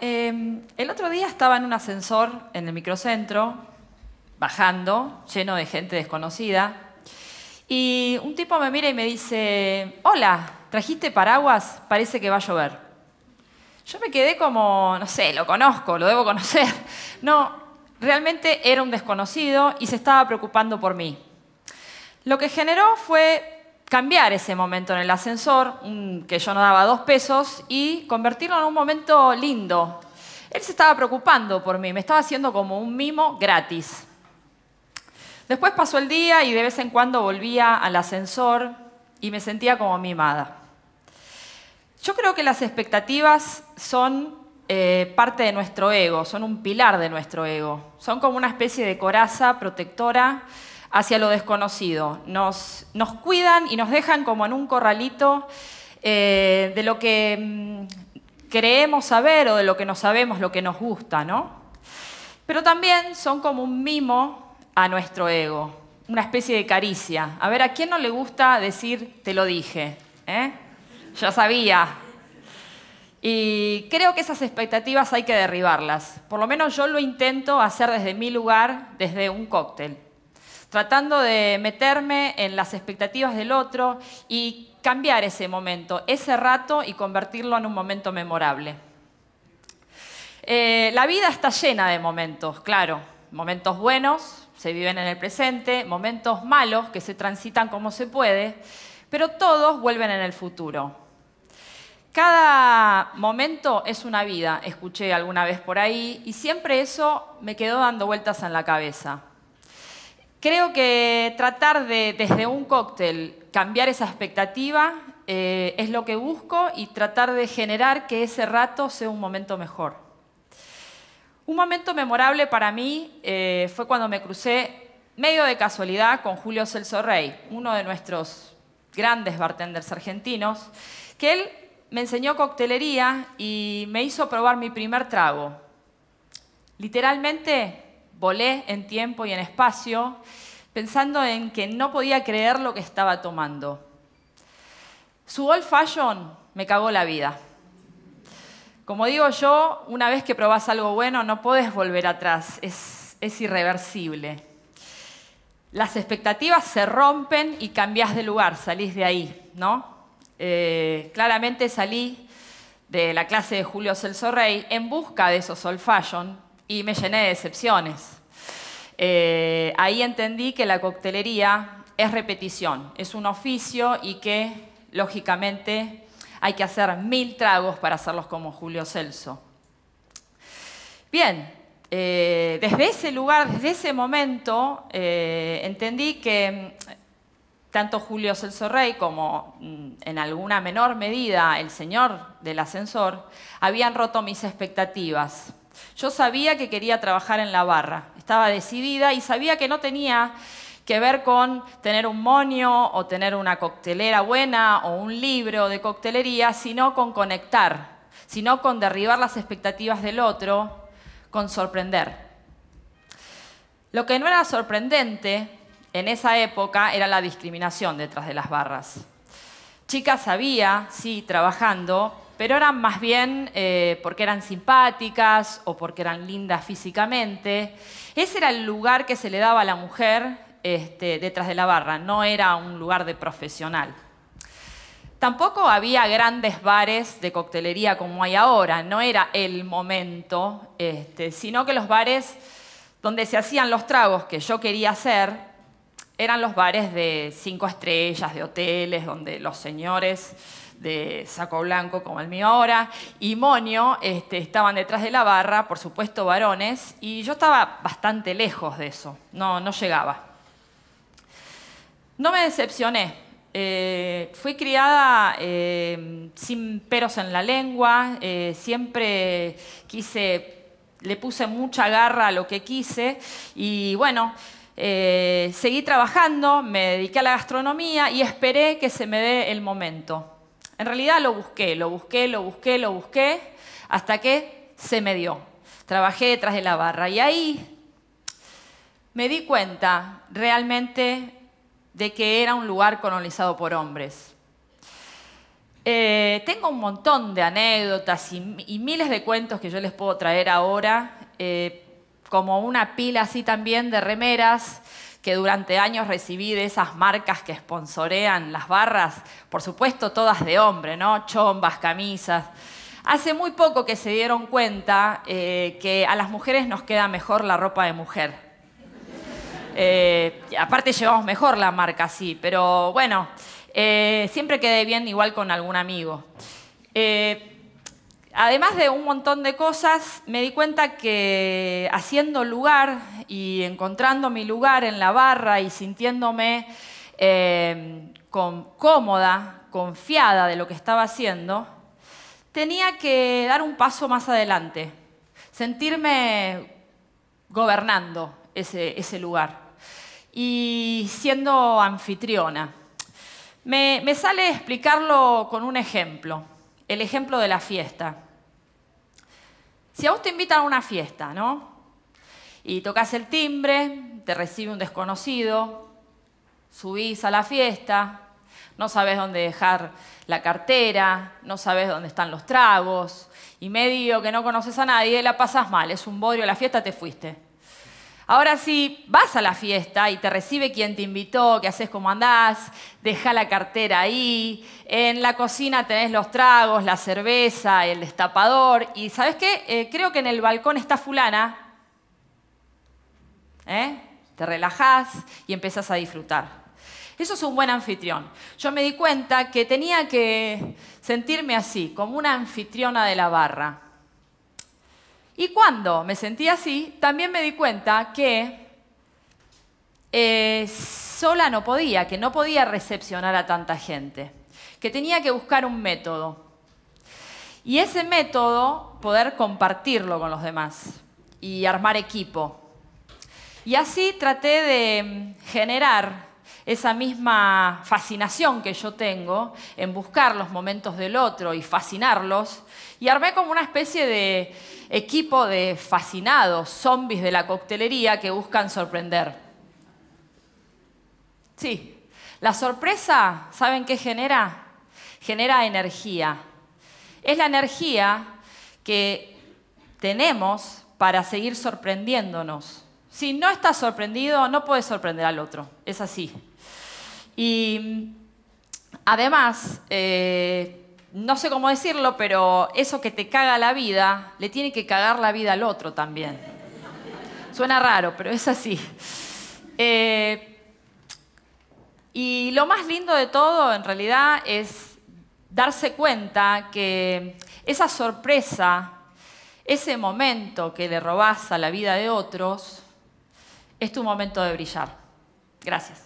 Em, el otro día estaba en un ascensor en el microcentro, bajando, lleno de gente desconocida, y un tipo me mira y me dice, hola, ¿trajiste paraguas? Parece que va a llover. Yo me quedé como, no sé, lo conozco, lo debo conocer. No, realmente era un desconocido y se estaba preocupando por mí. Lo que generó fue cambiar ese momento en el ascensor, que yo no daba dos pesos, y convertirlo en un momento lindo. Él se estaba preocupando por mí, me estaba haciendo como un mimo gratis. Después pasó el día y de vez en cuando volvía al ascensor y me sentía como mimada. Yo creo que las expectativas son eh, parte de nuestro ego, son un pilar de nuestro ego, son como una especie de coraza protectora hacia lo desconocido. Nos, cuidan y nos dejan como en un corralito eh, de lo que mm, creemos saber o de lo que no sabemos, lo que nos gusta, ¿no? Pero también son como un mimo a nuestro ego, una especie de caricia. A ver, ¿a quién no le gusta decir te lo dije? ¿Eh? Ya sabía, y creo que esas expectativas hay que derribarlas. Por lo menos yo lo intento hacer desde mi lugar, desde un cóctel tratando de meterme en las expectativas del otro y cambiar ese momento, ese rato y convertirlo en un momento memorable. Eh, la vida está llena de momentos, claro, momentos buenos, se viven en el presente, momentos malos que se transitan como se puede, pero todos vuelven en el futuro. Cada momento es una vida, escuché alguna vez por ahí, y siempre eso me quedó dando vueltas en la cabeza. Creo que tratar de, desde un cóctel, cambiar esa expectativa eh, es lo que busco y tratar de generar que ese rato sea un momento mejor. Un momento memorable para mí eh, fue cuando me crucé medio de casualidad con Julio Celso Rey, uno de nuestros grandes bartenders argentinos, que él me enseñó coctelería y me hizo probar mi primer trago. Literalmente Volé en tiempo y en espacio, pensando en que no podía creer lo que estaba tomando. Su old fashion me cagó la vida. Como digo yo, una vez que probás algo bueno no podés volver atrás, es, irreversible. Las expectativas se rompen y cambiás de lugar, salís de ahí, ¿no? Eh, claramente salí de la clase de Julio Celso Rey en busca de esos old y me llené de decepciones. Eh, ahí entendí que la coctelería es repetición, es un oficio y que, lógicamente, hay que hacer mil tragos para hacerlos como Julio Celso. Bien, eh, desde ese lugar, desde ese momento, eh, entendí que mm, tanto Julio Celso Rey como mm, en alguna menor medida el señor del ascensor habían roto mis expectativas. Yo sabía que quería trabajar en la barra, estaba decidida y sabía que no tenía que ver con tener un moño o tener una coctelera buena o un libro de coctelería, sino con conectar, sino con derribar las expectativas del otro, con sorprender. Lo que no era sorprendente en esa época era la discriminación detrás de las barras. Chica sabía, sí, trabajando, pero eran más bien eh, porque eran simpáticas o porque eran lindas físicamente. Ese era el lugar que se le daba a la mujer este, detrás de la barra, no era un lugar de profesional. Tampoco había grandes bares de coctelería como hay ahora, no era el momento, este, sino que los bares donde se hacían los tragos que yo quería hacer eran los bares de cinco estrellas, de hoteles, donde los señores de saco blanco como el mío ahora, y Monio este, estaban detrás de la barra, por supuesto varones, y yo estaba bastante lejos de eso, no, no llegaba. No me decepcioné, eh, fui criada eh, sin peros en la lengua, eh, siempre quise, le puse mucha garra a lo que quise y bueno, seguí trabajando, me dediqué a la gastronomía y esperé que se me dé el momento. En realidad lo busqué, lo busqué, lo busqué, lo busqué, hasta que se me dio. Trabajé detrás de la barra y ahí me di cuenta realmente de que era un lugar colonizado por hombres. Eh, tengo un montón de anécdotas y, miles de cuentos que yo les puedo traer ahora, eh, como una pila así también de remeras que durante años recibí de esas marcas que sponsorean las barras, por supuesto todas de hombre, ¿no? Chombas, camisas. Hace muy poco que se dieron cuenta eh, que a las mujeres nos queda mejor la ropa de mujer. Eh, aparte llevamos mejor la marca, sí, pero bueno, eh, siempre quedé bien igual con algún amigo. Además de un montón de cosas, me di cuenta que haciendo lugar y encontrando mi lugar en la barra y sintiéndome eh, cómoda, confiada de lo que estaba haciendo, tenía que dar un paso más adelante, sentirme gobernando ese, lugar y siendo anfitriona. me sale explicarlo con un ejemplo el ejemplo de la fiesta. Si a vos te invitan a una fiesta, ¿no? Y tocas el timbre, te recibe un desconocido, subís a la fiesta, no sabes dónde dejar la cartera, no sabes dónde están los tragos, y medio que no conoces a nadie, la pasas mal, es un bodrio, la fiesta te fuiste. Ahora sí, vas a la fiesta y te recibe quien te invitó, que haces como andás, deja la cartera ahí, en la cocina tenés los tragos, la cerveza, el destapador y ¿sabes qué? Eh, creo que en el balcón está fulana. ¿Eh? Te relajás y empezás a disfrutar. Eso es un buen anfitrión. Yo me di cuenta que tenía que sentirme así, como una anfitriona de la barra. Y cuando me sentí así, también me di cuenta que eh, sola no podía, que no podía recepcionar a tanta gente, que tenía que buscar un método. Y ese método, poder compartirlo con los demás y armar equipo. Y así traté de generar esa misma fascinación que yo tengo en buscar los momentos del otro y fascinarlos, y armé como una especie de equipo de fascinados, zombies de la coctelería que buscan sorprender. Sí, la sorpresa, ¿saben qué genera? Genera energía. Es la energía que tenemos para seguir sorprendiéndonos si no estás sorprendido, no puedes sorprender al otro. Es así. Y además, eh, no sé cómo decirlo, pero eso que te caga la vida, le tiene que cagar la vida al otro también. Suena raro, pero es así. Eh, y lo más lindo de todo, en realidad, es darse cuenta que esa sorpresa, ese momento que le robás a la vida de otros, es tu momento de brillar. Gracias.